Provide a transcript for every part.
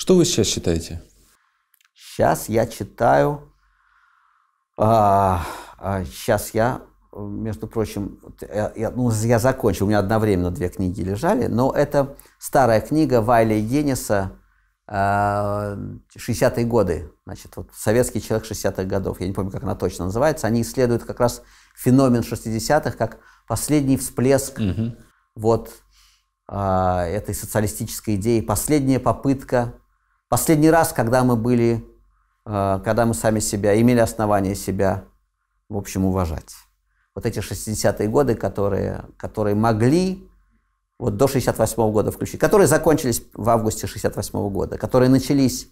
Что вы сейчас читаете? Сейчас я читаю... А, а, сейчас я, между прочим, я, э, я, ну, я закончил, у меня одновременно две книги лежали, но это старая книга Вайля Генниса 60-е а, годы, значит, вот советский человек 60-х годов, я не помню, как она точно называется, они исследуют как раз феномен 60-х как последний всплеск угу. вот а, этой социалистической идеи, последняя попытка Последний раз, когда мы были, э, когда мы сами себя, имели основание себя, в общем, уважать. Вот эти 60-е годы, которые, которые могли вот до 68 -го года включить, которые закончились в августе 68 -го года, которые начались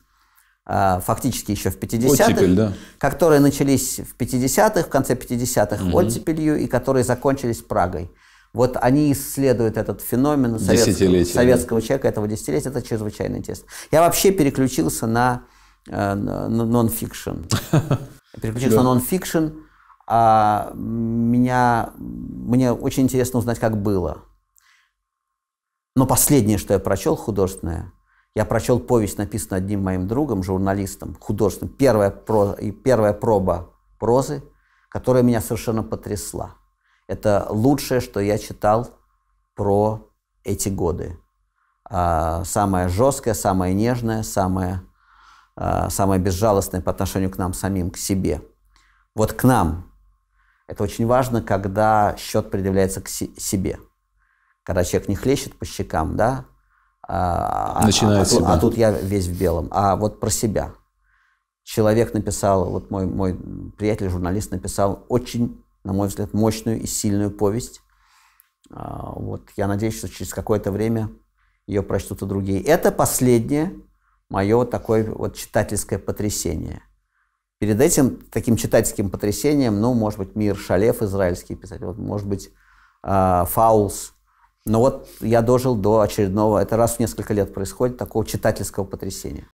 э, фактически еще в 50-х, да. которые начались в 50-х, в конце 50-х угу. оттепелью, и которые закончились Прагой. Вот они исследуют этот феномен советского, советского человека, этого десятилетия. Это чрезвычайно интересно. Я вообще переключился на э, нон-фикшн. Переключился на нон-фикшн. А меня, мне очень интересно узнать, как было. Но последнее, что я прочел художественное, я прочел повесть, написанную одним моим другом, журналистом, художественным. Первая, проза, первая проба прозы, которая меня совершенно потрясла. Это лучшее, что я читал про эти годы. А, самое жесткое, самое нежное, самое, а, самое безжалостное по отношению к нам самим, к себе. Вот к нам. Это очень важно, когда счет предъявляется к себе. Когда человек не хлещет по щекам, да? А, а Начинает а, себя. а тут я весь в белом. А вот про себя. Человек написал, вот мой, мой приятель, журналист, написал очень на мой взгляд, мощную и сильную повесть. А, вот. Я надеюсь, что через какое-то время ее прочтут и другие. Это последнее мое такое вот читательское потрясение. Перед этим таким читательским потрясением, ну, может быть, Мир Шалев, израильский писатель, вот, может быть, а, Фаулс. Но вот я дожил до очередного, это раз в несколько лет происходит, такого читательского потрясения.